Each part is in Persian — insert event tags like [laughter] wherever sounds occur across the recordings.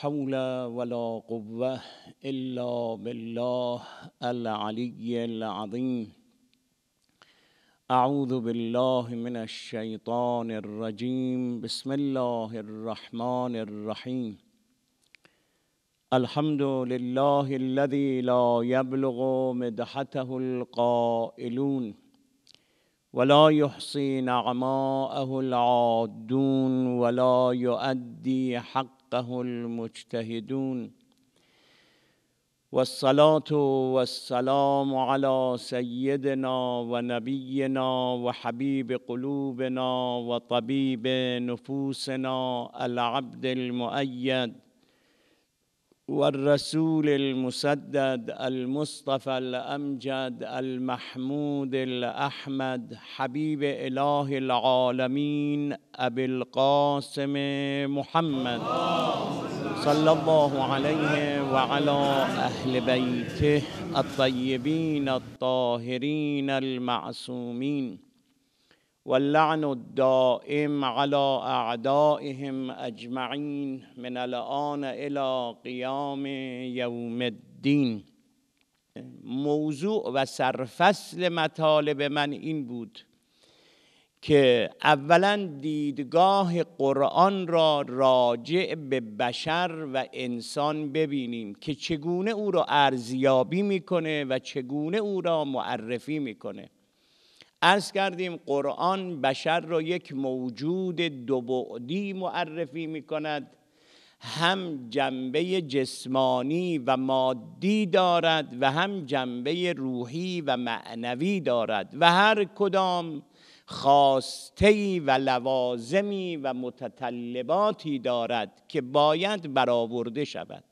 حول ولا قوة إلا بالله العلي العظيم أعوذ بالله من الشيطان الرجيم بسم الله الرحمن الرحيم الحمد لله الذي لا يبلغ مدحته القائلون ولا يحصي نعماءه العادون ولا يؤدي حق حقه المجتهدون والصلاة والسلام على سيدنا ونبينا وحبيب قلوبنا وطبيب نفوسنا العبد المؤيد والرسول المسدد المصطفى الامجد المحمود الاحمد حبيب اله العالمين ابي القاسم محمد صلى الله عليه وعلى اهل بيته الطيبين الطاهرين المعصومين واللعن الدائم علی اعدائهم اجمعین من الان الی قیام یوم الدین موضوع و سرفصل مطالب من این بود که اولا دیدگاه قرآن را راجع به بشر و انسان ببینیم که چگونه او را ارزیابی میکنه و چگونه او را معرفی میکنه ارز کردیم قرآن بشر را یک موجود دوبعدی معرفی می کند هم جنبه جسمانی و مادی دارد و هم جنبه روحی و معنوی دارد و هر کدام خواستهی و لوازمی و متطلباتی دارد که باید برآورده شود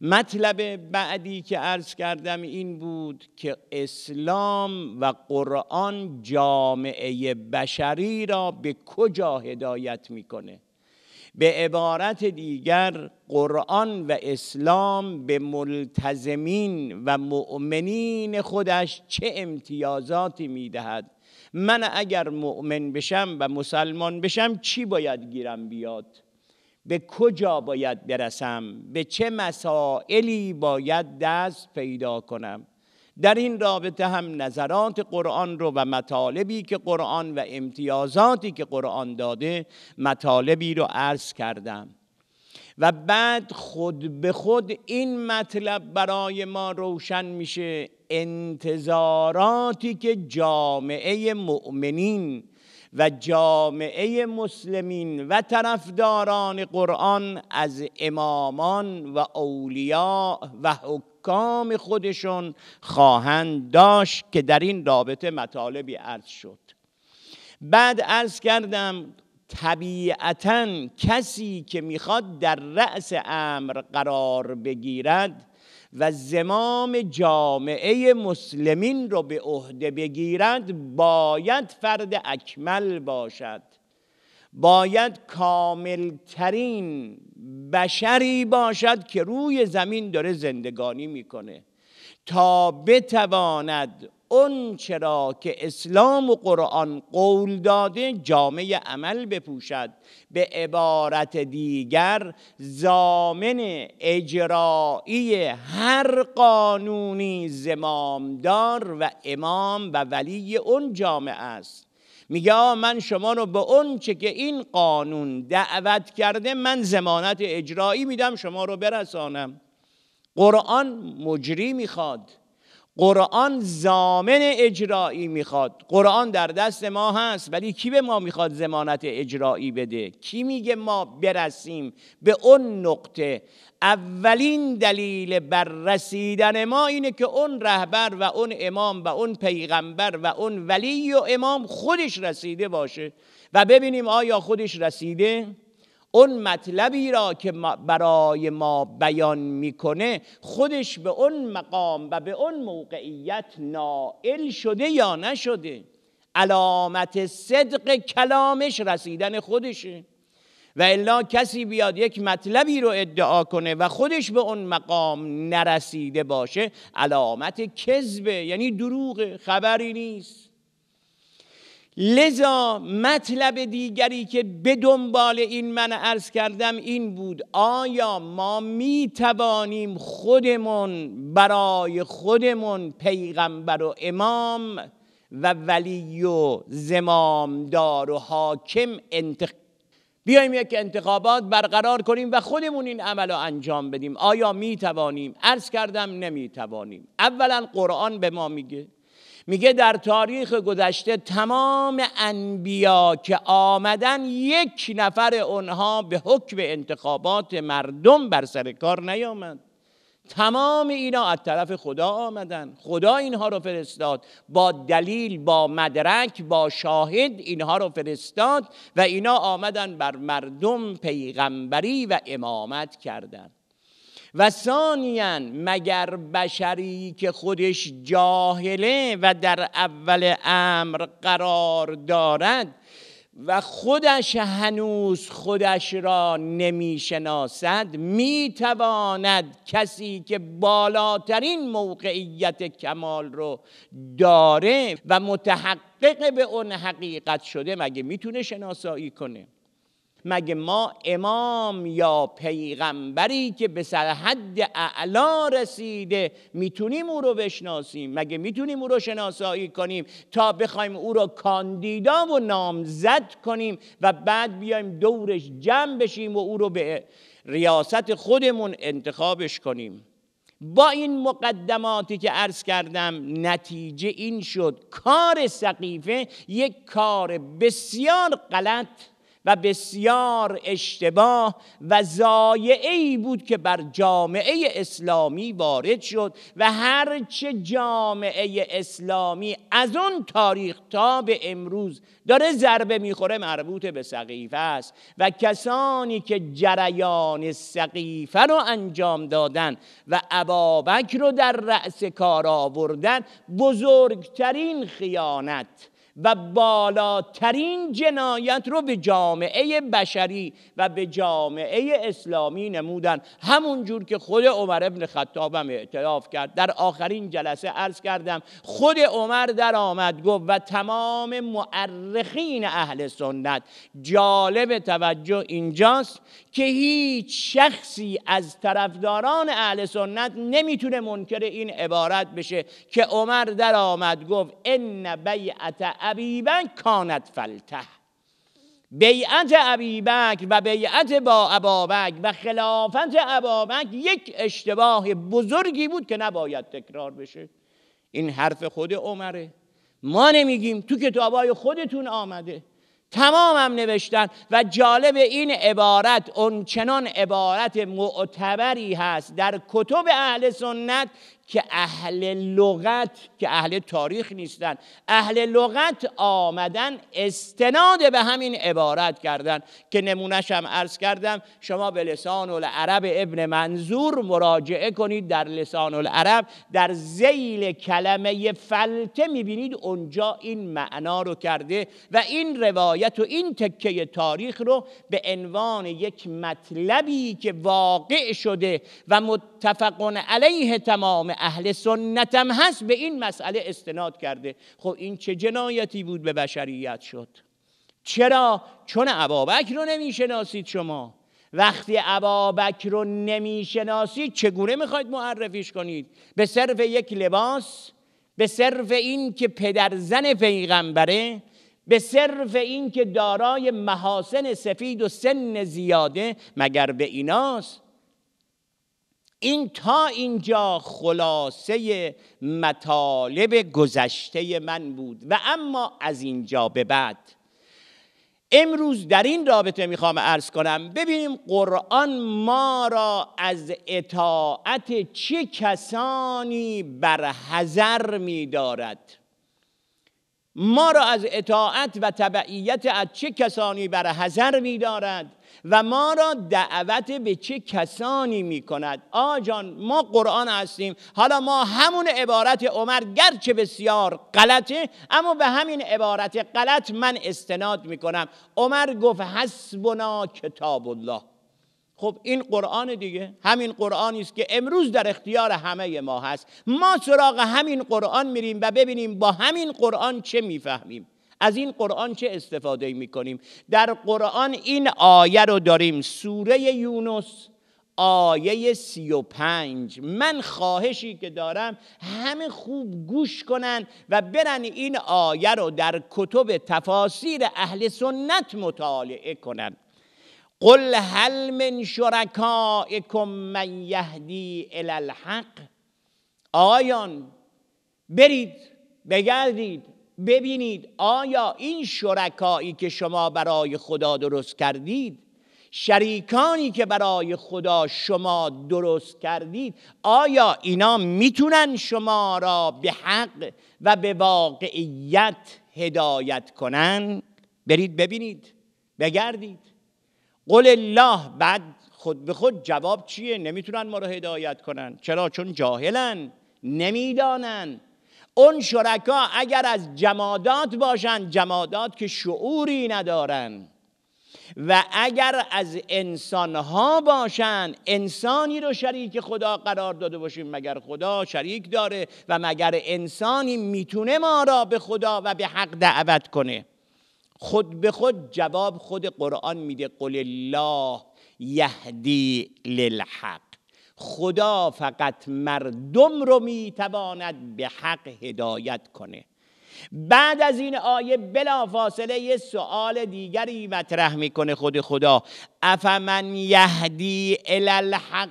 مطلب بعدی که عرض کردم این بود که اسلام و قرآن جامعه بشری را به کجا هدایت میکنه به عبارت دیگر قرآن و اسلام به ملتزمین و مؤمنین خودش چه امتیازاتی میدهد من اگر مؤمن بشم و مسلمان بشم چی باید گیرم بیاد به کجا باید برسم به چه مسائلی باید دست پیدا کنم در این رابطه هم نظرات قرآن رو و مطالبی که قرآن و امتیازاتی که قرآن داده مطالبی رو عرض کردم و بعد خود به خود این مطلب برای ما روشن میشه انتظاراتی که جامعه مؤمنین و جامعه مسلمین و طرفداران قرآن از امامان و اولیاء و حکام خودشون خواهند داشت که در این رابطه مطالبی عرض شد بعد عرض کردم طبیعتا کسی که میخواد در رأس امر قرار بگیرد و زمام جامعه مسلمین رو به عهده بگیرد باید فرد اکمل باشد باید کاملترین بشری باشد که روی زمین داره زندگانی میکنه تا بتواند اون چرا که اسلام و قرآن قول داده جامعه عمل بپوشد به عبارت دیگر زامن اجرایی هر قانونی زمامدار و امام و ولی اون جامعه است میگه من شما رو به اون چه که این قانون دعوت کرده من زمانت اجرایی میدم شما رو برسانم قرآن مجری میخواد قرآن زامن اجرایی میخواد قرآن در دست ما هست ولی کی به ما میخواد زمانت اجرایی بده کی میگه ما برسیم به اون نقطه اولین دلیل بر رسیدن ما اینه که اون رهبر و اون امام و اون پیغمبر و اون ولی و امام خودش رسیده باشه و ببینیم آیا خودش رسیده اون مطلبی را که برای ما بیان میکنه خودش به اون مقام و به اون موقعیت نائل شده یا نشده علامت صدق کلامش رسیدن خودشه و الا کسی بیاد یک مطلبی رو ادعا کنه و خودش به اون مقام نرسیده باشه علامت کذبه یعنی دروغه خبری نیست لذا مطلب دیگری که به دنبال این من عرض کردم این بود آیا ما می توانیم خودمون برای خودمون پیغمبر و امام و ولی و زمامدار و حاکم انتخ بیایم یک انتخابات برقرار کنیم و خودمون این عمل رو انجام بدیم آیا می توانیم؟ عرض کردم نمی توانیم اولا قرآن به ما میگه میگه در تاریخ گذشته تمام انبیا که آمدن یک نفر اونها به حکم انتخابات مردم بر سر کار نیامد تمام اینا از طرف خدا آمدن خدا اینها رو فرستاد با دلیل با مدرک با شاهد اینها رو فرستاد و اینا آمدن بر مردم پیغمبری و امامت کردند و ثانیا مگر بشری که خودش جاهله و در اول امر قرار دارد و خودش هنوز خودش را نمیشناسد میتواند کسی که بالاترین موقعیت کمال رو داره و متحقق به اون حقیقت شده مگه میتونه شناسایی کنه مگه ما امام یا پیغمبری که به سرحد اعلا رسیده میتونیم او رو بشناسیم مگه میتونیم او رو شناسایی کنیم تا بخوایم او رو کاندیدا و نامزد کنیم و بعد بیایم دورش جمع بشیم و او رو به ریاست خودمون انتخابش کنیم با این مقدماتی که عرض کردم نتیجه این شد کار سقیفه یک کار بسیار غلط و بسیار اشتباه و زایعه ای بود که بر جامعه اسلامی وارد شد و هرچه جامعه اسلامی از اون تاریخ تا به امروز داره ضربه میخوره مربوط به سقیفه است و کسانی که جریان سقیفه رو انجام دادن و ابابک رو در رأس کار آوردن بزرگترین خیانت و بالاترین جنایت رو به جامعه بشری و به جامعه اسلامی نمودن همون جور که خود عمر ابن خطابم اعتراف کرد در آخرین جلسه عرض کردم خود عمر در آمد گفت و تمام معرخین اهل سنت جالب توجه اینجاست که هیچ شخصی از طرفداران اهل سنت نمیتونه منکر این عبارت بشه که عمر در آمد گفت ان بیعت عبیبن کانت فلته بیعت ابیبکر و بیعت با ابابک و خلافت ابابک یک اشتباه بزرگی بود که نباید تکرار بشه این حرف خود عمره ما نمیگیم تو کتابای خودتون آمده تمام هم نوشتن و جالب این عبارت اون چنان عبارت معتبری هست در کتب اهل سنت که اهل لغت که اهل تاریخ نیستن اهل لغت آمدن استناد به همین عبارت کردن که نمونش هم عرض کردم شما به لسان العرب ابن منظور مراجعه کنید در لسان العرب در زیل کلمه فلته میبینید اونجا این معنا رو کرده و این روایت و این تکه تاریخ رو به عنوان یک مطلبی که واقع شده و متفقون علیه تمام اهل سنتم هست به این مسئله استناد کرده خب این چه جنایتی بود به بشریت شد چرا؟ چون عبابک رو نمیشناسید شما وقتی عبابک رو نمیشناسید چگونه میخواید معرفیش کنید؟ به صرف یک لباس؟ به صرف این که پدر زن پیغمبره؟ به صرف این که دارای محاسن سفید و سن زیاده مگر به ایناست؟ این تا اینجا خلاصه مطالب گذشته من بود و اما از اینجا به بعد امروز در این رابطه میخوام ارز کنم ببینیم قرآن ما را از اطاعت چه کسانی بر می میدارد ما را از اطاعت و تبعیت از چه کسانی بر حذر دارد و ما را دعوت به چه کسانی می کند آجان ما قرآن هستیم حالا ما همون عبارت عمر گرچه بسیار غلطه اما به همین عبارت غلط من استناد می کنم عمر گفت حسبنا کتاب الله خب این قرآن دیگه همین قرآنی است که امروز در اختیار همه ما هست ما سراغ همین قرآن میریم و ببینیم با همین قرآن چه میفهمیم از این قرآن چه استفاده می کنیم در قرآن این آیه رو داریم سوره یونس آیه سی و پنج من خواهشی که دارم همه خوب گوش کنن و برن این آیه رو در کتب تفاسیر اهل سنت مطالعه کنن قل هل من شرکائکم من یهدی الی الحق آیان برید بگردید ببینید آیا این شرکایی که شما برای خدا درست کردید شریکانی که برای خدا شما درست کردید آیا اینا میتونن شما را به حق و به واقعیت هدایت کنن برید ببینید بگردید قل الله بعد خود به خود جواب چیه نمیتونن ما رو هدایت کنن چرا چون جاهلن نمیدانن اون شرکا اگر از جمادات باشن جمادات که شعوری ندارن و اگر از انسانها باشن انسانی رو شریک خدا قرار داده باشیم مگر خدا شریک داره و مگر انسانی میتونه ما را به خدا و به حق دعوت کنه خود به خود جواب خود قرآن میده قل الله یهدی للحق خدا فقط مردم رو میتواند به حق هدایت کنه بعد از این آیه بلا فاصله یه سوال دیگری مطرح میکنه خود خدا افمن یهدی الالحق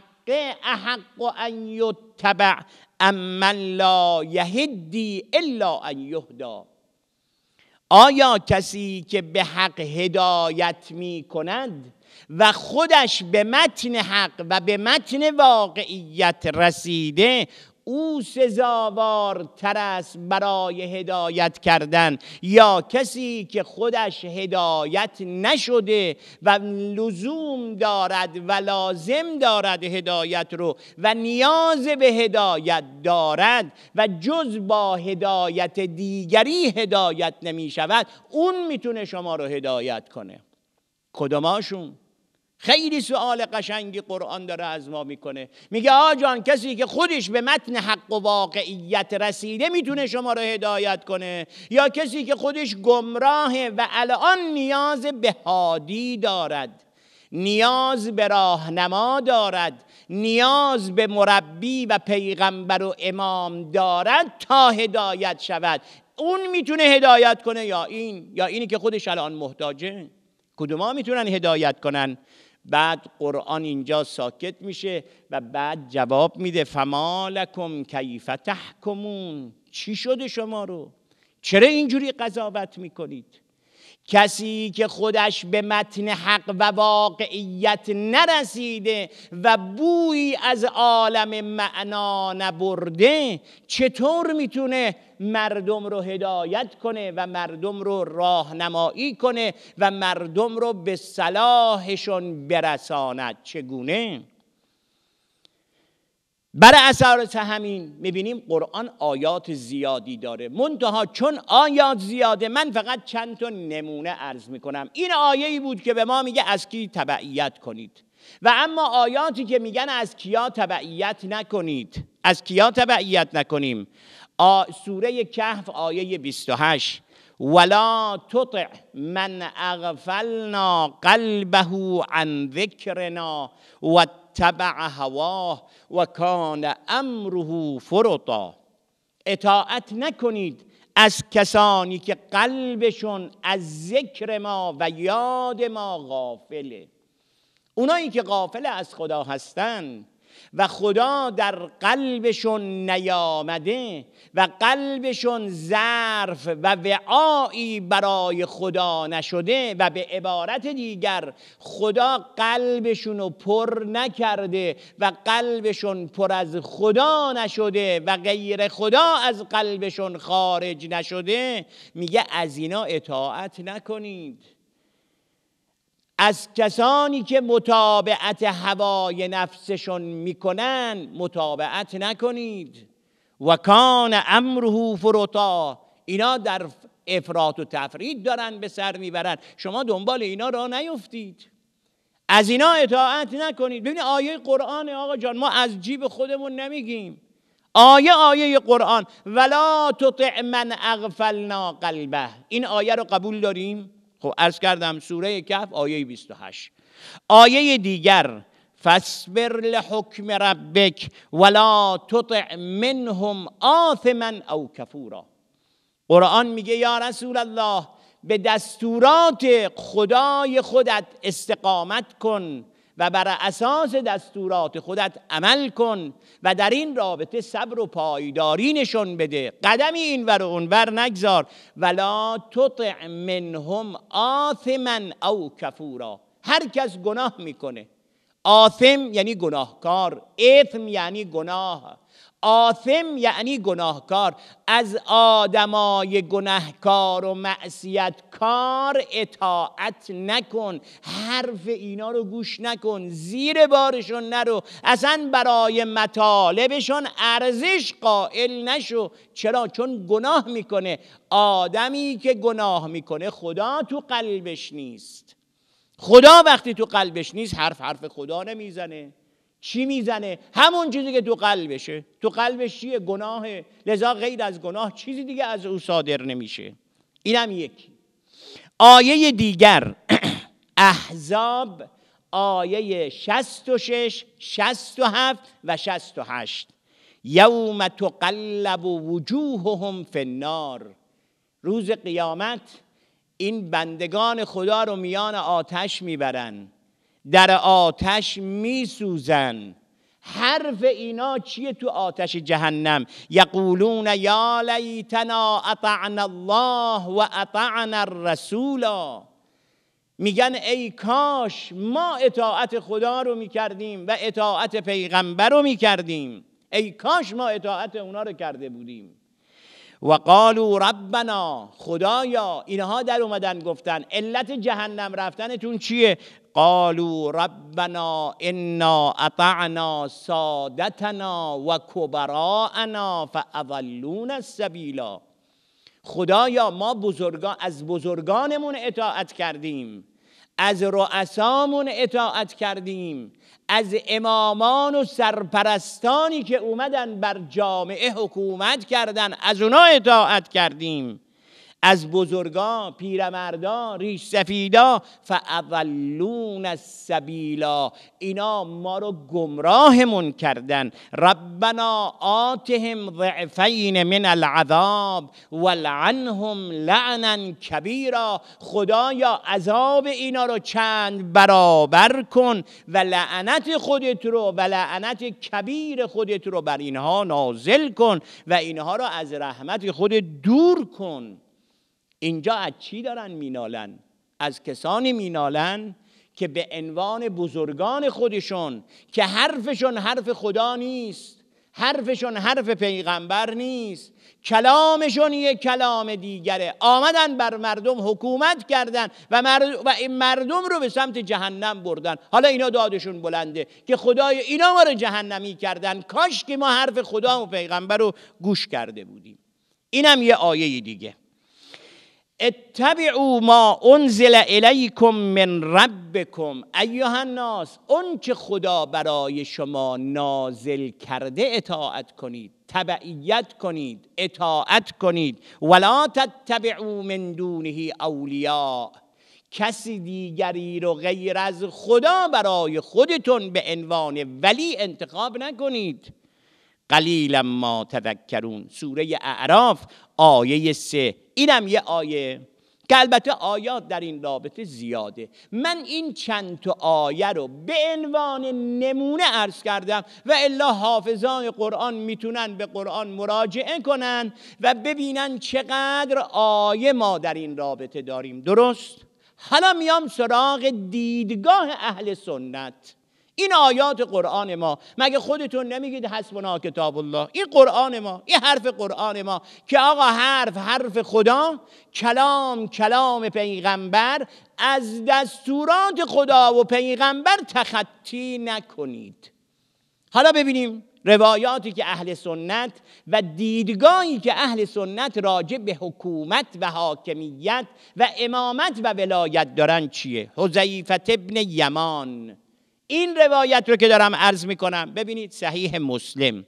احق ان یتبع امن لا یهدی الا ان یهدا آیا کسی که به حق هدایت می کند و خودش به متن حق و به متن واقعیت رسیده او سزاوارتر است برای هدایت کردن یا کسی که خودش هدایت نشده و لزوم دارد و لازم دارد هدایت رو و نیاز به هدایت دارد و جز با هدایت دیگری هدایت نمی شود اون میتونه شما رو هدایت کنه کدوماشون خیلی سوال قشنگی قرآن داره از ما میکنه میگه آجان کسی که خودش به متن حق و واقعیت رسیده میتونه شما رو هدایت کنه یا کسی که خودش گمراهه و الان نیاز به هادی دارد نیاز به راهنما دارد نیاز به مربی و پیغمبر و امام دارد تا هدایت شود اون میتونه هدایت کنه یا این یا اینی که خودش الان محتاجه کدوما میتونن هدایت کنن بعد قرآن اینجا ساکت میشه و بعد جواب میده فما لکم کیف تحکمون چی شده شما رو چرا اینجوری قضاوت میکنید کسی که خودش به متن حق و واقعیت نرسیده و بویی از عالم معنا نبرده چطور میتونه مردم رو هدایت کنه و مردم رو راهنمایی کنه و مردم رو به صلاحشون برساند چگونه بر اثر همین میبینیم قرآن آیات زیادی داره منتها چون آیات زیاده من فقط چند تا نمونه عرض میکنم این آیه ای بود که به ما میگه از کی تبعیت کنید و اما آیاتی که میگن از کیا تبعیت نکنید از کیا تبعیت نکنیم آ... سوره کهف آیه 28 ولا تطع من اغفلنا قلبه عن ذکرنا و تبع هواه و کان امره فرطا اطاعت نکنید از کسانی که قلبشون از ذکر ما و یاد ما غافله اونایی که غافل از خدا هستند و خدا در قلبشون نیامده و قلبشون ظرف و وعایی برای خدا نشده و به عبارت دیگر خدا قلبشون رو پر نکرده و قلبشون پر از خدا نشده و غیر خدا از قلبشون خارج نشده میگه از اینا اطاعت نکنید از کسانی که مطابقت هوای نفسشون میکنن مطابعت نکنید و کان امره فروتا اینا در افراط و تفرید دارن به سر میبرن شما دنبال اینا را نیفتید از اینا اطاعت نکنید ببینید آیه قرآن آقا جان ما از جیب خودمون نمیگیم آیه آیه قرآن ولا تطع من اغفلنا قلبه این آیه رو قبول داریم خب ارز کردم سوره کف آیه 28 آیه دیگر فاصبر لحکم ربک ولا تطع منهم آثما او کفورا قرآن میگه یا رسول الله به دستورات خدای خودت استقامت کن و بر اساس دستورات خودت عمل کن و در این رابطه صبر و پایداری نشون بده قدمی اینور و اونور نگذار ولا تطع منهم آثما او کفورا هر کس گناه میکنه آثم یعنی گناهکار اثم یعنی گناه آثم یعنی گناهکار از آدمای گناهکار و معصیتکار اطاعت نکن حرف اینا رو گوش نکن زیر بارشون نرو اصلا برای مطالبشون ارزش قائل نشو چرا چون گناه میکنه آدمی که گناه میکنه خدا تو قلبش نیست خدا وقتی تو قلبش نیست حرف حرف خدا نمیزنه چی میزنه همون چیزی که تو قلبشه تو قلبش چیه گناهه لذا غیر از گناه چیزی دیگه از او صادر نمیشه اینم یکی آیه دیگر [clears throat] احزاب آیه شش، شست و و هشت یوم تقلب وجوههم هم فنار روز قیامت این بندگان خدا رو میان آتش میبرن در آتش میسوزن حرف اینا چیه تو آتش جهنم یقولون یا لیتنا اطعنا الله و اطعنا الرسولا میگن ای کاش ما اطاعت خدا رو میکردیم و اطاعت پیغمبر رو میکردیم ای کاش ما اطاعت اونا رو کرده بودیم و قالو ربنا خدایا اینها در اومدن گفتن علت جهنم رفتنتون چیه قالوا ربنا انا اطعنا سادتنا و کبراءنا فاظلونا السبیلا خدایا ما بزرگا از بزرگانمون اطاعت کردیم از رؤسامون اطاعت کردیم از امامان و سرپرستانی که اومدن بر جامعه حکومت کردن از اونا اطاعت کردیم از بزرگا پیرمردا ریش سفیدا فاولون السبیلا اینا ما رو گمراهمون کردن ربنا آتهم ضعفین من العذاب ولعنهم لعنا کبیرا خدایا عذاب اینا رو چند برابر کن و لعنت خودت رو و لعنت کبیر خودت رو بر اینها نازل کن و اینها رو از رحمت خودت دور کن اینجا از چی دارن مینالن از کسانی مینالن که به عنوان بزرگان خودشون که حرفشون حرف خدا نیست حرفشون حرف پیغمبر نیست کلامشون یه کلام دیگره آمدن بر مردم حکومت کردن و, این مردم رو به سمت جهنم بردن حالا اینا دادشون بلنده که خدای اینا ما رو جهنمی کردن کاش که ما حرف خدا و پیغمبر رو گوش کرده بودیم اینم یه آیه دیگه اتبعوا ما انزل الیکم من ربکم ایها الناس اون که خدا برای شما نازل کرده اطاعت کنید تبعیت کنید اطاعت کنید ولا تتبعوا من دونه اولیاء کسی دیگری رو غیر از خدا برای خودتون به عنوان ولی انتخاب نکنید قلیلا ما تذکرون سوره اعراف آیه سه اینم یه آیه که البته آیات در این رابطه زیاده من این چند تا آیه رو به عنوان نمونه عرض کردم و الا حافظان قرآن میتونن به قرآن مراجعه کنن و ببینن چقدر آیه ما در این رابطه داریم درست؟ حالا میام سراغ دیدگاه اهل سنت این آیات قرآن ما مگه خودتون نمیگید حسبنا کتاب الله این قرآن ما این حرف قرآن ما که آقا حرف حرف خدا کلام کلام پیغمبر از دستورات خدا و پیغمبر تخطی نکنید حالا ببینیم روایاتی که اهل سنت و دیدگاهی که اهل سنت راجع به حکومت و حاکمیت و امامت و ولایت دارن چیه؟ حضیفت ابن یمان این روایت رو که دارم عرض می کنم ببینید صحیح مسلم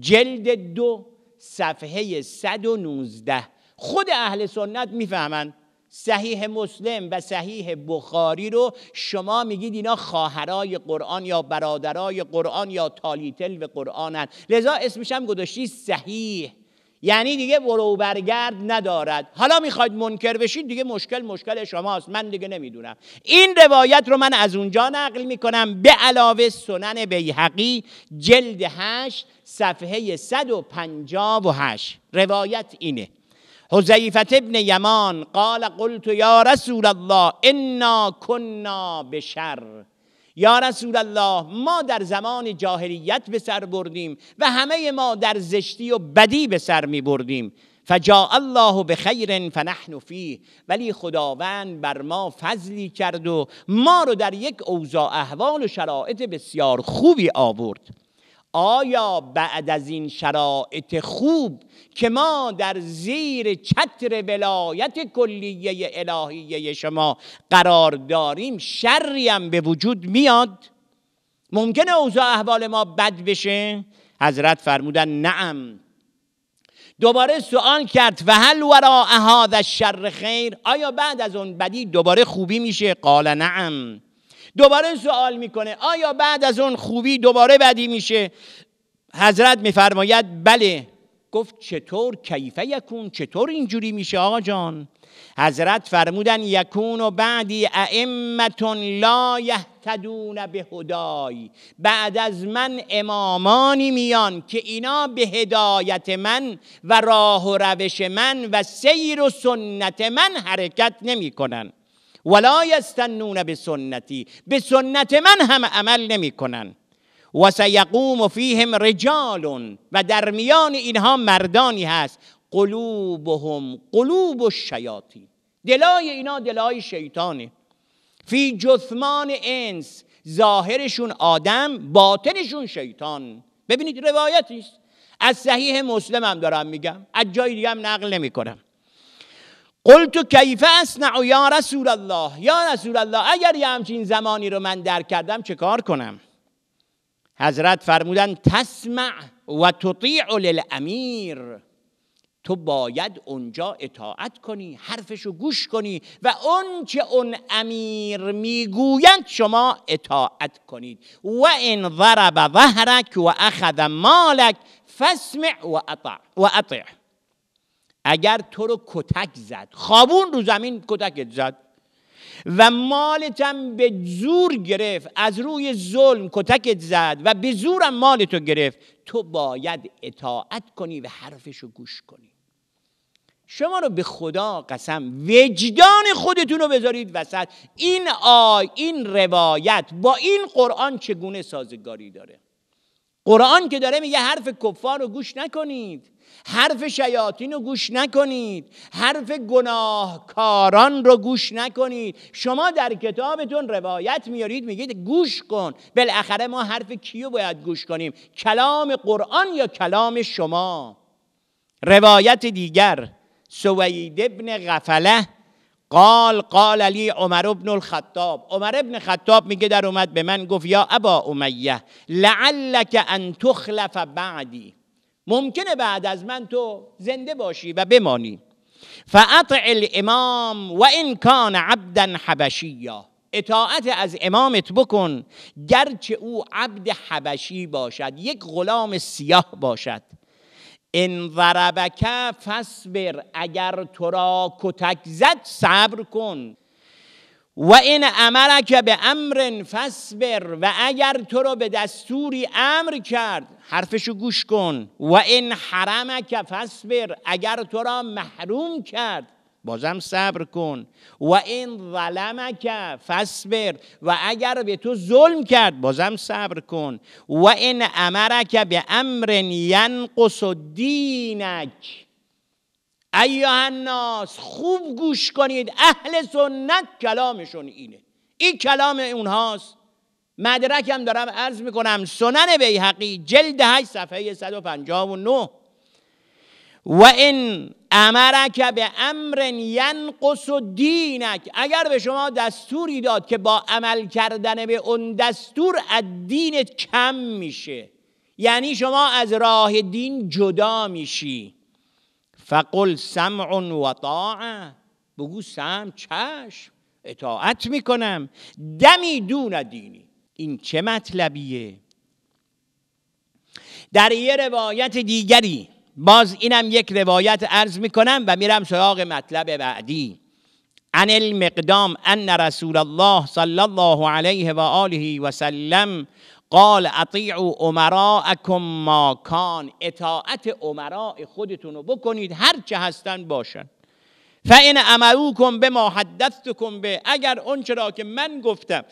جلد دو صفحه 119 خود اهل سنت میفهمند صحیح مسلم و صحیح بخاری رو شما میگید اینا خواهرای قرآن یا برادرای قرآن یا تالیتل به قرآن لذا اسمش هم گذاشتی صحیح یعنی دیگه برو برگرد ندارد حالا میخواید منکر بشید دیگه مشکل مشکل شماست من دیگه نمیدونم این روایت رو من از اونجا نقل میکنم به علاوه سنن بیحقی جلد 8 صفحه 158 روایت اینه حذیفت ابن یمان قال قلت یا رسول الله انا کنا بشر یا رسول الله ما در زمان جاهلیت به سر بردیم و همه ما در زشتی و بدی به سر می بردیم فجاء الله به خیر فنحن فیه ولی خداوند بر ما فضلی کرد و ما رو در یک اوضاع احوال و شرایط بسیار خوبی آورد آیا بعد از این شرایط خوب که ما در زیر چتر ولایت کلیه الهیه شما قرار داریم شریم به وجود میاد ممکنه اوضاع احوال ما بد بشه حضرت فرمودن نعم دوباره سوال کرد و هل وراء هذا الشر خیر آیا بعد از اون بدی دوباره خوبی میشه قال نعم دوباره سوال میکنه آیا بعد از اون خوبی دوباره بدی میشه حضرت میفرماید بله گفت چطور کیفه یکون چطور اینجوری میشه آقا جان حضرت فرمودن یکون و بعدی ائمتون لا یهتدون به هدای بعد از من امامانی میان که اینا به هدایت من و راه و روش من و سیر و سنت من حرکت نمی کنن. ولا یستنون به سنتی به سنت من هم عمل نمیکنن و سیقوم فیهم رجال و در میان اینها مردانی هست قلوبهم قلوب الشیاطین دلای اینا دلای شیطانه فی جثمان انس ظاهرشون آدم باطنشون شیطان ببینید روایتی است از صحیح مسلم هم دارم میگم از جای دیگه هم نقل نمیکنم قلت کیف اصنع یا رسول الله یا رسول الله اگر یه همچین زمانی رو من در کردم چه کار کنم حضرت فرمودن تسمع و تطیع للامیر تو باید اونجا اطاعت کنی حرفشو گوش کنی و اون چه اون امیر میگویند شما اطاعت کنید و ان ضرب ظهرک و اخذ مالک فاسمع و اطع و اطع اگر تو رو کتک زد خوابون رو زمین کتکت زد و مالتم به زور گرفت از روی ظلم کتکت زد و به زورم مالتو گرفت تو باید اطاعت کنی و حرفشو گوش کنی شما رو به خدا قسم وجدان خودتون رو بذارید وسط این آی این روایت با این قرآن چگونه سازگاری داره قرآن که داره میگه حرف کفار رو گوش نکنید حرف شیاطین رو گوش نکنید حرف گناهکاران رو گوش نکنید شما در کتابتون روایت میارید میگید گوش کن بالاخره ما حرف کیو باید گوش کنیم کلام قرآن یا کلام شما روایت دیگر سوید ابن غفله قال قال علی عمر ابن الخطاب عمر ابن خطاب میگه در اومد به من گفت یا ابا امیه لعلک ان تخلف بعدی ممکنه بعد از من تو زنده باشی و بمانی فاطع الامام و این کان عبدا حبشیا اطاعت از امامت بکن گرچه او عبد حبشی باشد یک غلام سیاه باشد ان ضربک فصبر اگر تو را کتک زد صبر کن و این امرک به امر فصبر و اگر تو را به دستوری امر کرد حرفشو گوش کن و این حرم فصبر اگر تو را محروم کرد بازم صبر کن و این ظلمک فسبر و اگر به تو ظلم کرد بازم صبر کن و این امرک به امر ینقص دینک ایها الناس خوب گوش کنید اهل سنت کلامشون اینه این کلام اونهاست مدرک هم دارم عرض میکنم سنن بیحقی جلد 8 صفحه 159 و این امرک به امر ینقص دینک اگر به شما دستوری داد که با عمل کردن به اون دستور از دینت کم میشه یعنی شما از راه دین جدا میشی فقل سمع و طاعه بگو سم چشم اطاعت میکنم دمی دون دینی این چه مطلبیه در یه روایت دیگری باز اینم یک روایت عرض میکنم و میرم سراغ مطلب بعدی عن المقدام ان رسول الله صلی الله علیه و آله و سلم قال اطیعوا امراءکم ما کان اطاعت امراء خودتون رو بکنید هر چه هستن باشن فان امروکم به ما حدثتکم به اگر اون چرا که من گفتم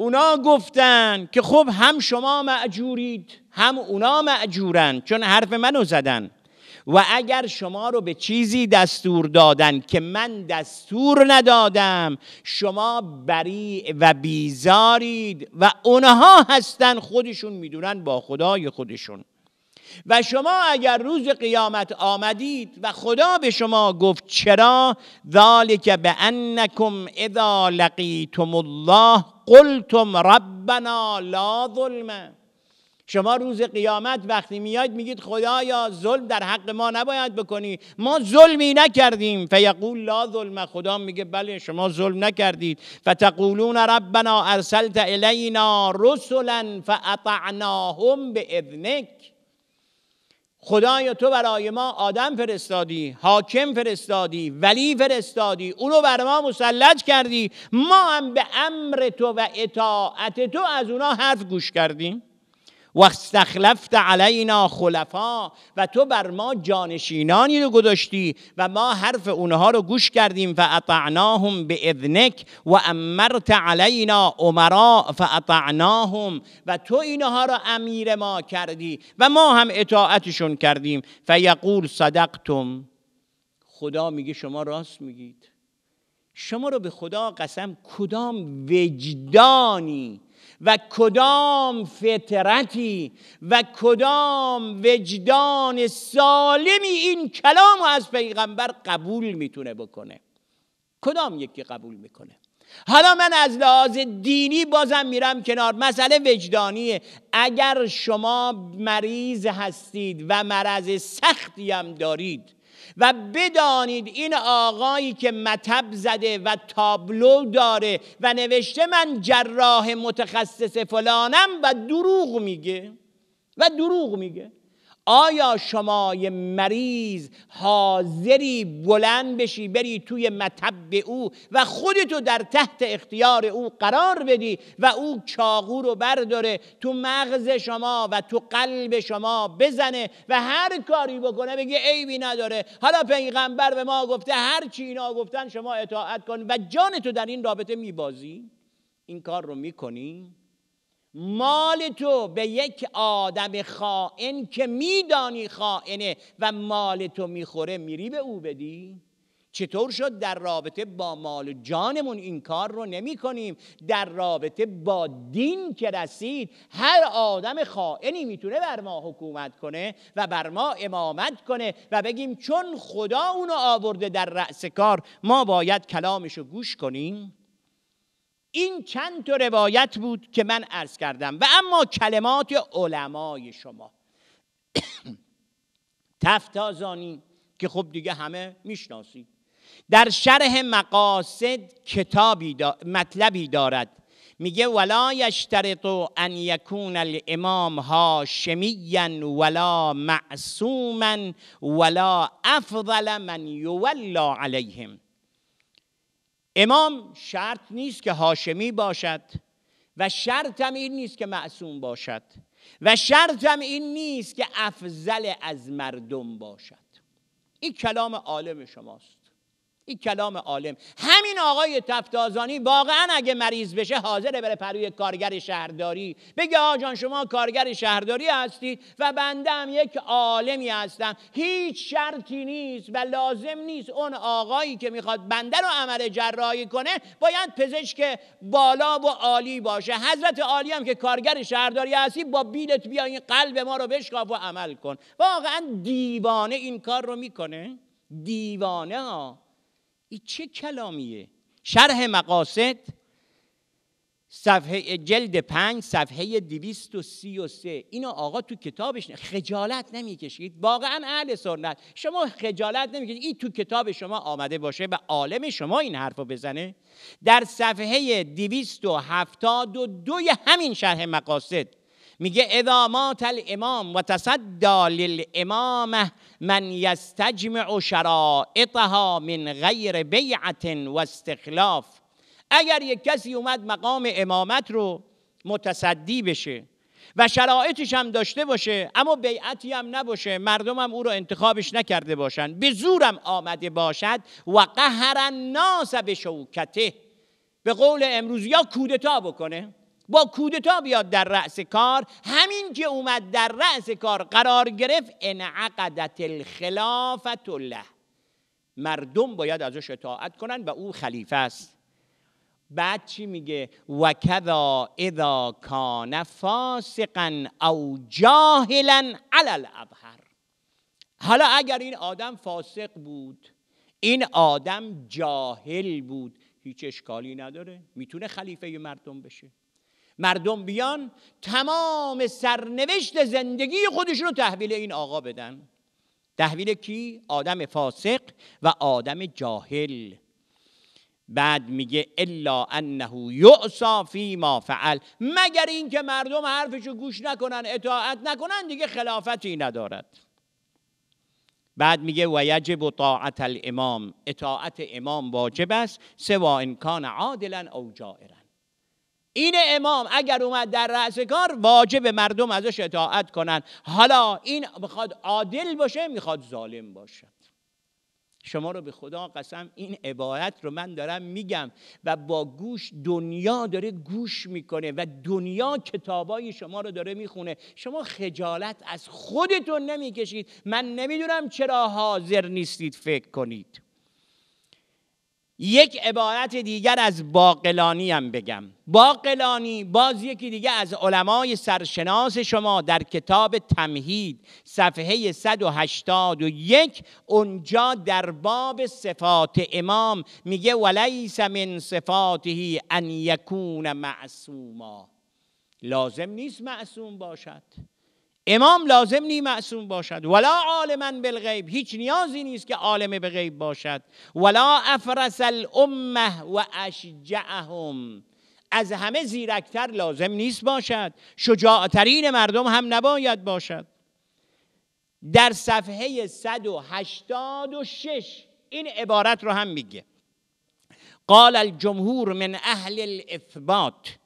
اونا گفتن که خب هم شما معجورید هم اونا معجورن چون حرف منو زدن و اگر شما رو به چیزی دستور دادن که من دستور ندادم شما بری و بیزارید و اونها هستن خودشون میدونن با خدای خودشون و شما اگر روز قیامت آمدید و خدا به شما گفت چرا ذالک به انکم اذا لقیتم الله قلتم ربنا لا ظلم شما روز قیامت وقتی میاد میگید خدایا ظلم در حق ما نباید بکنی ما ظلمی نکردیم فیقول لا ظلم خدا میگه بله شما ظلم نکردید فتقولون ربنا ارسلت الینا رسلا فاطعناهم باذنک خدایا تو برای ما آدم فرستادی حاکم فرستادی ولی فرستادی اونو بر ما مسلط کردی ما هم به امر تو و اطاعت تو از اونا حرف گوش کردیم و استخلفت علینا خلفا و تو بر ما جانشینانی رو گذاشتی و ما حرف اونها رو گوش کردیم به اذنک و امرت علینا امرا فاطعناهم و تو اینها رو امیر ما کردی و ما هم اطاعتشون کردیم فیقول صدقتم خدا میگه شما راست میگید شما رو به خدا قسم کدام وجدانی و کدام فطرتی و کدام وجدان سالمی این کلام رو از پیغمبر قبول میتونه بکنه کدام یکی قبول میکنه حالا من از لحاظ دینی بازم میرم کنار مسئله وجدانیه اگر شما مریض هستید و مرض سختی هم دارید و بدانید این آقایی که مطب زده و تابلو داره و نوشته من جراح متخصص فلانم و دروغ میگه و دروغ میگه آیا شما یه مریض حاضری بلند بشی بری توی مطب او و خودتو در تحت اختیار او قرار بدی و او چاقو رو برداره تو مغز شما و تو قلب شما بزنه و هر کاری بکنه بگه عیبی نداره حالا پیغمبر به ما گفته هر چی اینا گفتن شما اطاعت کن و جان تو در این رابطه میبازی این کار رو میکنی مال تو به یک آدم خائن که میدانی خائنه و مال تو میخوره میری به او بدی؟ چطور شد در رابطه با مال جانمون این کار رو نمی کنیم در رابطه با دین که رسید هر آدم خائنی میتونه بر ما حکومت کنه و بر ما امامت کنه و بگیم چون خدا اونو آورده در رأس کار ما باید کلامش رو گوش کنیم این چند تا روایت بود که من عرض کردم و اما کلمات علمای شما [coughs] تفتازانی که خب دیگه همه میشناسید در شرح مقاصد کتابی مطلبی دارد میگه ولا یشترط ان یکون الامام هاشمیا ولا معصوما ولا افضل من یولا علیهم امام شرط نیست که هاشمی باشد و شرط هم این نیست که معصوم باشد و شرط این نیست که افضل از مردم باشد این کلام عالم شماست این کلام عالم همین آقای تفتازانی واقعا اگه مریض بشه حاضره بره پروی کارگر شهرداری بگه آجان شما کارگر شهرداری هستید و بنده هم یک عالمی هستم هیچ شرطی نیست و لازم نیست اون آقایی که میخواد بنده رو عمل جراحی کنه باید پزشک بالا و عالی باشه حضرت عالی هم که کارگر شهرداری هستی با بیلت بیا این قلب ما رو بشکاف و عمل کن واقعا دیوانه این کار رو میکنه دیوانه ها این چه کلامیه شرح مقاصد صفحه جلد پنج صفحه دویست و سی و سه اینو آقا تو کتابش خجالت نمیکشید واقعا اهل سنت شما خجالت نمیکشید این تو کتاب شما آمده باشه به عالم شما این حرف رو بزنه در صفحه دویست و هفتاد و دوی همین شرح مقاصد میگه اذا مات الامام و تصدی للامامه من یستجمع شرائطها من غیر بیعت و استخلاف اگر یک کسی اومد مقام امامت رو متصدی بشه و شرایطش هم داشته باشه اما بیعتی هم نباشه مردم هم او رو انتخابش نکرده باشن به زورم آمده باشد و قهر الناس به شوکته به قول امروز یا کودتا بکنه با کودتا بیاد در رأس کار همین که اومد در رأس کار قرار گرفت انعقدت الخلافت الله مردم باید ازش اطاعت کنن و او خلیفه است بعد چی میگه و کذا اذا کان فاسقا او جاهلا علل الابهر حالا اگر این آدم فاسق بود این آدم جاهل بود هیچ اشکالی نداره میتونه خلیفه مردم بشه مردم بیان تمام سرنوشت زندگی خودشون رو تحویل این آقا بدن تحویل کی؟ آدم فاسق و آدم جاهل بعد میگه الا انه یعصا فی ما فعل مگر اینکه مردم حرفشو گوش نکنن اطاعت نکنن دیگه خلافتی ندارد بعد میگه و یجب طاعت الامام اطاعت امام واجب است سوا ان کان عادلا او جائرا این امام اگر اومد در رأس کار واجب مردم ازش اطاعت کنن حالا این میخواد عادل باشه میخواد ظالم باشه شما رو به خدا قسم این عبارت رو من دارم میگم و با گوش دنیا داره گوش میکنه و دنیا کتابایی شما رو داره میخونه شما خجالت از خودتون نمیکشید من نمیدونم چرا حاضر نیستید فکر کنید یک عبارت دیگر از باقلانی هم بگم باقلانی باز یکی دیگه از علمای سرشناس شما در کتاب تمهید صفحه 181 اونجا در باب صفات امام میگه ولیس من صفاته ان یکون معصوما لازم نیست معصوم باشد امام لازم نی معصوم باشد ولا عالما بالغیب هیچ نیازی نیست که عالم به غیب باشد ولا افرس الامه و اشجعهم از همه زیرکتر لازم نیست باشد شجاعترین مردم هم نباید باشد در صفحه 186 این عبارت رو هم میگه قال الجمهور من اهل الاثبات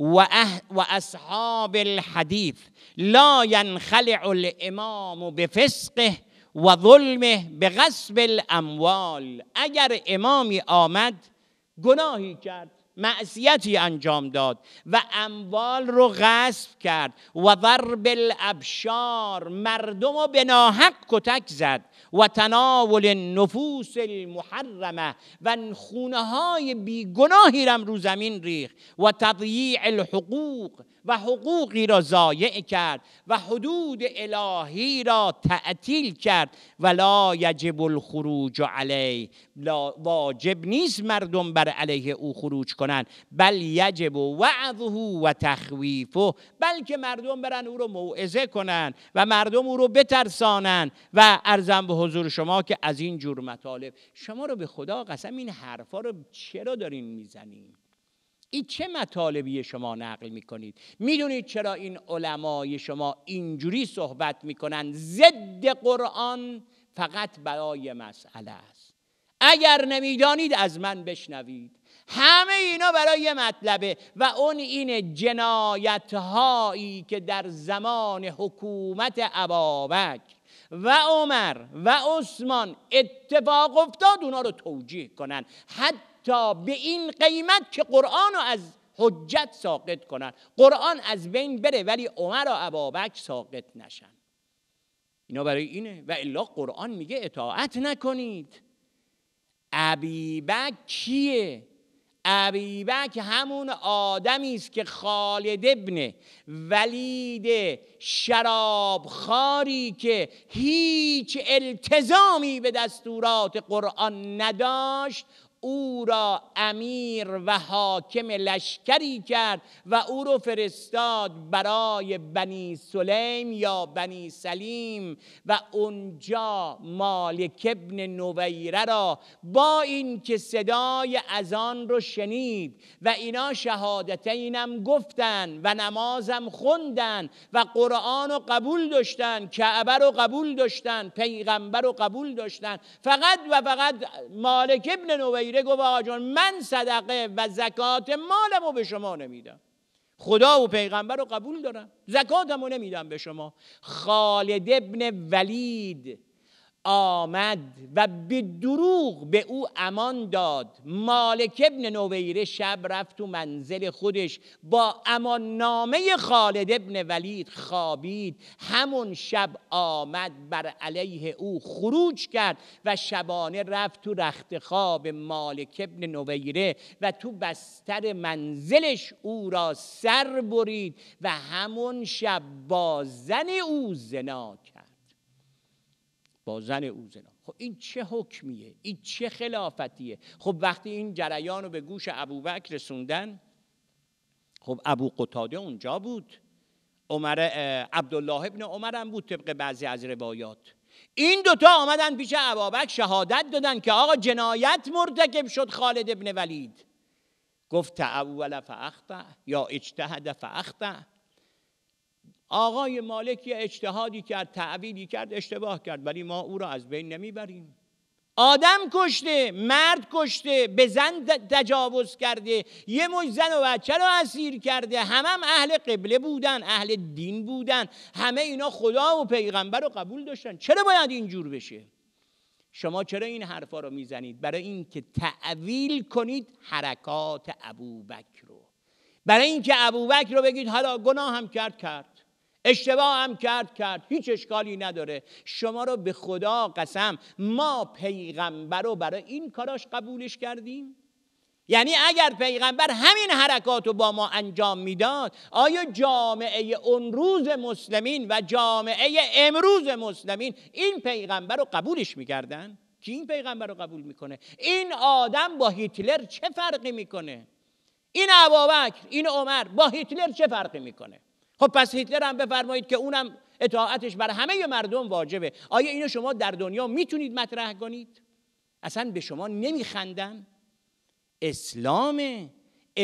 و, اه و اصحاب الحديث لا ينخلع الامام بفسقه و ظلمه به الاموال اگر امامی آمد گناهی کرد معصیتی انجام داد و اموال رو غصب کرد و ضرب الابشار مردم رو به ناحق کتک زد و تناول نفوس المحرمه و خونه های بیگناهی رم رو زمین ریخ و تضییع الحقوق و حقوقی را ضایع کرد و حدود الهی را تعطیل کرد و لا یجب الخروج علیه لا واجب نیست مردم بر علیه او خروج کنند بل یجب وعظه و تخویفه بلکه مردم برن او را موعظه کنند و مردم او را بترسانند و ارزم به حضور شما که از این جور مطالب شما رو به خدا قسم این حرفا رو چرا دارین میزنین این چه مطالبی شما نقل میکنید میدونید چرا این علمای شما اینجوری صحبت میکنن ضد قرآن فقط برای مسئله است اگر نمیدانید از من بشنوید همه اینا برای مطلبه و اون این جنایت که در زمان حکومت ابابکر و عمر و عثمان اتفاق افتاد اونا رو توجیه کنن تا به این قیمت که قرآن رو از حجت ساقط کنن قرآن از بین بره ولی عمر و ابابک ساقط نشن اینا برای اینه و الا قرآن میگه اطاعت نکنید ابیبک کیه ابیبک همون آدمی است که خالد ابن ولید شرابخاری که هیچ التزامی به دستورات قرآن نداشت او را امیر و حاکم لشکری کرد و او را فرستاد برای بنی سلیم یا بنی سلیم و اونجا مالک ابن نویره را با اینکه صدای اذان رو شنید و اینا شهادتینم گفتن و نمازم خوندن و قرآن رو قبول داشتن کعبه رو قبول داشتن پیغمبر رو قبول داشتن فقط و فقط مالک ابن نویره غیره گفت جان من صدقه و زکات مالمو به شما نمیدم خدا و پیغمبر رو قبول دارم زکاتمو نمیدم به شما خالد ابن ولید آمد و به دروغ به او امان داد مالک ابن نویره شب رفت تو منزل خودش با امان نامه خالد ابن ولید خوابید همون شب آمد بر علیه او خروج کرد و شبانه رفت تو رخت خواب مالک ابن نویره و تو بستر منزلش او را سر برید و همون شب با زن او زنا کرد با زن او خب این چه حکمیه این چه خلافتیه خب وقتی این جریان رو به گوش ابوبکر رسوندن خب ابو قتاده اونجا بود عمر عبدالله ابن عمر هم بود طبق بعضی از روایات این دوتا آمدن پیش ابابک شهادت دادن که آقا جنایت مرتکب شد خالد ابن ولید گفت اول فاخطا یا اجتهد فاخطا آقای مالک یه اجتهادی کرد تعویلی کرد اشتباه کرد ولی ما او را از بین نمیبریم آدم کشته مرد کشته به زن تجاوز کرده یه مش زن و بچه رو اسیر کرده همم هم اهل قبله بودن اهل دین بودن همه اینا خدا و پیغمبر رو قبول داشتن چرا باید اینجور بشه شما چرا این حرفا رو میزنید برای اینکه تعویل کنید حرکات ابوبکر رو برای اینکه ابوبکر رو بگید حالا گناه هم کرد کرد اشتباه هم کرد کرد هیچ اشکالی نداره شما رو به خدا قسم ما پیغمبر رو برای این کاراش قبولش کردیم یعنی اگر پیغمبر همین حرکات رو با ما انجام میداد آیا جامعه اون روز مسلمین و جامعه امروز مسلمین این پیغمبر رو قبولش میکردن؟ کی این پیغمبر رو قبول میکنه این آدم با هیتلر چه فرقی میکنه این ابوبکر این عمر با هیتلر چه فرقی میکنه خب پس هیتلر هم بفرمایید که اونم اطاعتش بر همه مردم واجبه آیا اینو شما در دنیا میتونید مطرح کنید اصلا به شما نمیخندن اسلام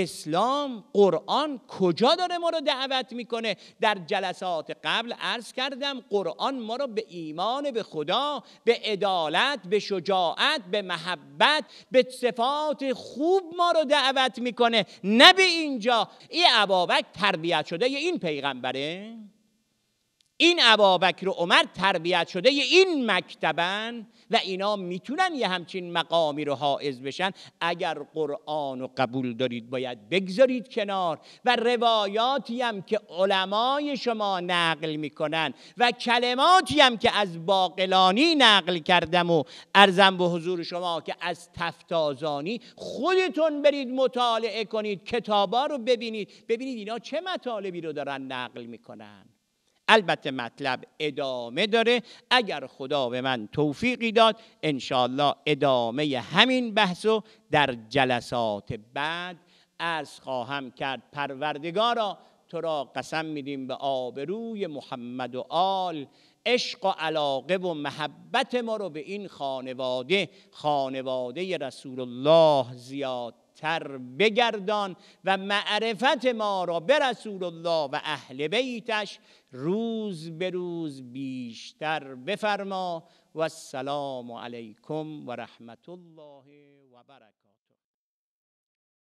اسلام قرآن کجا داره ما رو دعوت میکنه در جلسات قبل عرض کردم قرآن ما رو به ایمان به خدا به عدالت به شجاعت به محبت به صفات خوب ما رو دعوت میکنه نه به اینجا ای ابابک تربیت شده این پیغمبره این ابابکر و عمر تربیت شده این مکتبن و اینا میتونن یه همچین مقامی رو حائز بشن اگر قرآن رو قبول دارید باید بگذارید کنار و روایاتی هم که علمای شما نقل میکنن و کلماتی هم که از باقلانی نقل کردم و ارزم به حضور شما که از تفتازانی خودتون برید مطالعه کنید کتابا رو ببینید ببینید اینا چه مطالبی رو دارن نقل میکنن البته مطلب ادامه داره اگر خدا به من توفیقی داد انشالله ادامه همین بحث رو در جلسات بعد از خواهم کرد پروردگارا تو را قسم میدیم به آبروی محمد و آل عشق و علاقه و محبت ما رو به این خانواده خانواده رسول الله زیاد تر بگردان و معرفت ما را به رسول الله و اهل بیتش روز به روز بیشتر بفرما و السلام علیکم و رحمت الله و برکاته